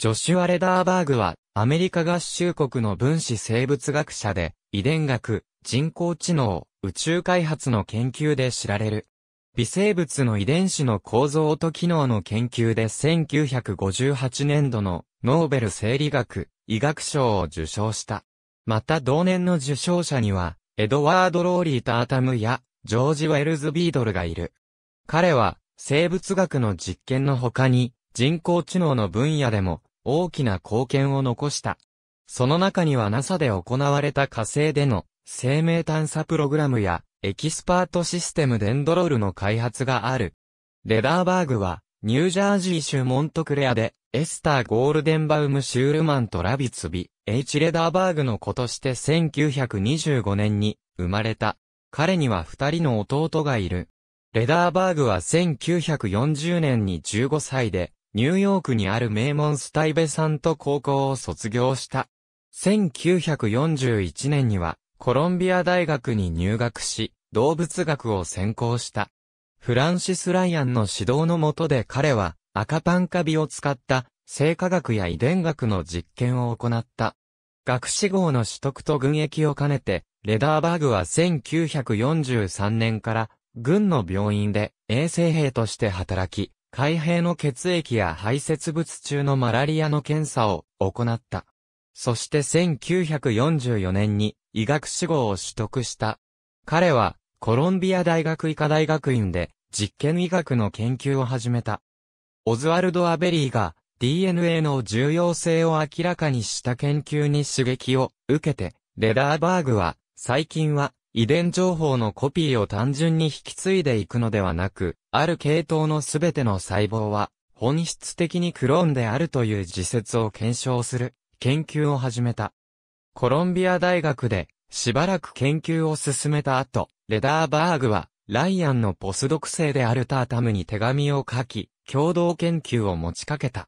ジョシュア・レダーバーグは、アメリカ合衆国の分子生物学者で、遺伝学、人工知能、宇宙開発の研究で知られる。微生物の遺伝子の構造と機能の研究で1958年度のノーベル生理学、医学賞を受賞した。また同年の受賞者には、エドワード・ローリー・タータムや、ジョージ・ウェルズ・ビードルがいる。彼は、生物学の実験の他に、人工知能の分野でも、大きな貢献を残した。その中には NASA で行われた火星での生命探査プログラムやエキスパートシステムデンドロールの開発がある。レダーバーグはニュージャージー州モントクレアでエスター・ゴールデンバウム・シュールマンとラビツビ、H・ レダーバーグの子として1925年に生まれた。彼には二人の弟がいる。レダーバーグは1940年に15歳で、ニューヨークにある名門スタイベサント高校を卒業した。1941年にはコロンビア大学に入学し、動物学を専攻した。フランシス・ライアンの指導の下で彼は赤パンカビを使った生化学や遺伝学の実験を行った。学士号の取得と軍役を兼ねて、レダーバーグは1943年から軍の病院で衛生兵として働き、海兵の血液や排泄物中のマラリアの検査を行った。そして1944年に医学志望を取得した。彼はコロンビア大学医科大学院で実験医学の研究を始めた。オズワルド・アベリーが DNA の重要性を明らかにした研究に刺激を受けて、レダーバーグは最近は遺伝情報のコピーを単純に引き継いでいくのではなく、ある系統のすべての細胞は、本質的にクローンであるという自説を検証する、研究を始めた。コロンビア大学で、しばらく研究を進めた後、レダーバーグは、ライアンのポスド性生であるタータムに手紙を書き、共同研究を持ちかけた。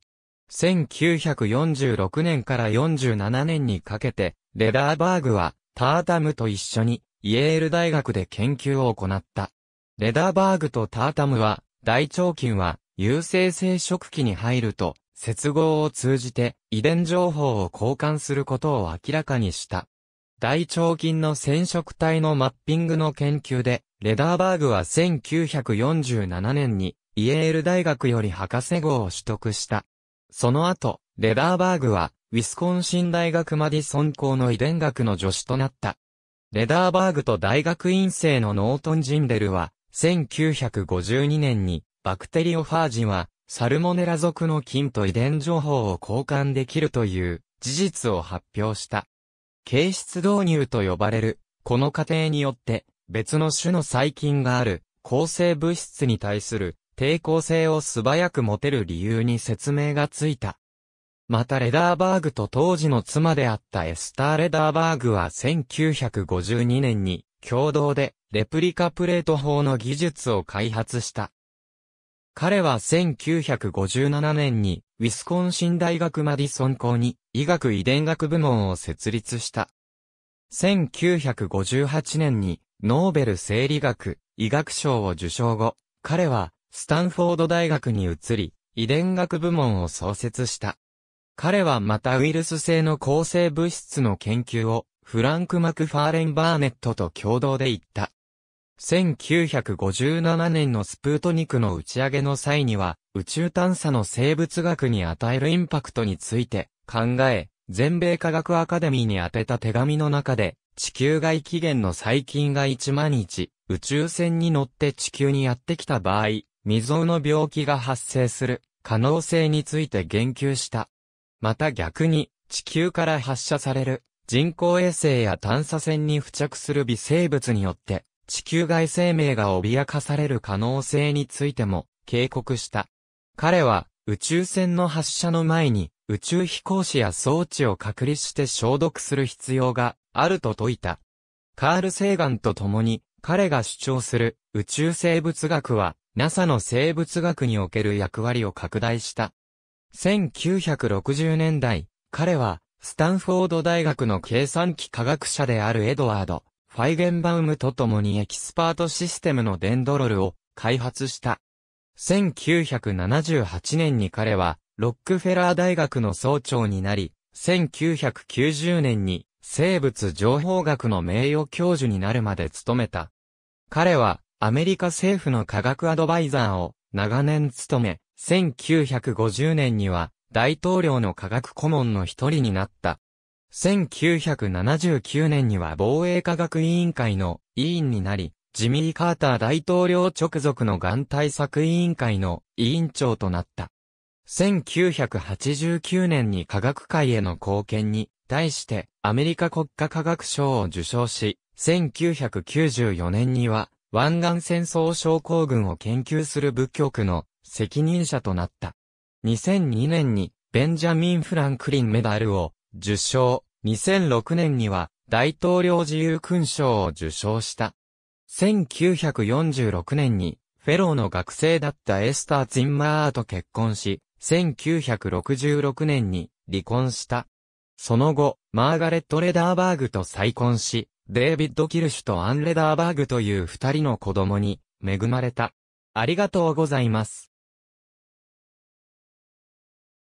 1946年から47年にかけて、レダーバーグは、タータムと一緒に、イェール大学で研究を行った。レダーバーグとタータムは、大腸菌は、有性生殖器に入ると、接合を通じて遺伝情報を交換することを明らかにした。大腸菌の染色体のマッピングの研究で、レダーバーグは1947年にイェール大学より博士号を取得した。その後、レダーバーグは、ウィスコンシン大学マディソン校の遺伝学の助手となった。レダーバーグと大学院生のノートン・ジンデルは、1952年に、バクテリオファージは、サルモネラ属の菌と遺伝情報を交換できるという事実を発表した。形質導入と呼ばれる、この過程によって、別の種の細菌がある、抗生物質に対する抵抗性を素早く持てる理由に説明がついた。またレダーバーグと当時の妻であったエスター・レダーバーグは1952年に共同でレプリカプレート法の技術を開発した。彼は1957年にウィスコンシン大学マディソン校に医学遺伝学部門を設立した。1958年にノーベル生理学医学賞を受賞後、彼はスタンフォード大学に移り遺伝学部門を創設した。彼はまたウイルス性の抗生物質の研究をフランク・マクファーレン・バーネットと共同で言った。1957年のスプートニクの打ち上げの際には、宇宙探査の生物学に与えるインパクトについて考え、全米科学アカデミーに宛てた手紙の中で、地球外起源の細菌が1万日、宇宙船に乗って地球にやってきた場合、未曾有の病気が発生する可能性について言及した。また逆に、地球から発射される人工衛星や探査船に付着する微生物によって、地球外生命が脅かされる可能性についても警告した。彼は宇宙船の発射の前に宇宙飛行士や装置を隔離して消毒する必要があると説いた。カール・セーガンと共に彼が主張する宇宙生物学は NASA の生物学における役割を拡大した1960年代、彼は、スタンフォード大学の計算機科学者であるエドワード、ファイゲンバウムと共にエキスパートシステムのデンドロルを開発した。1978年に彼は、ロックフェラー大学の総長になり、1990年に生物情報学の名誉教授になるまで務めた。彼は、アメリカ政府の科学アドバイザーを長年務め、1950年には大統領の科学顧問の一人になった。1979年には防衛科学委員会の委員になり、ジミー・カーター大統領直属の眼ん対策委員会の委員長となった。1989年に科学界への貢献に対してアメリカ国家科学賞を受賞し、1994年には湾岸戦争症候群を研究する部局の責任者となった。2002年にベンジャミン・フランクリンメダルを受賞、2006年には大統領自由勲章を受賞した。1946年にフェローの学生だったエスター・ツインマーと結婚し、1966年に離婚した。その後、マーガレット・レダーバーグと再婚し、デイビッド・キルシュとアン・レダーバーグという二人の子供に恵まれた。ありがとうございます。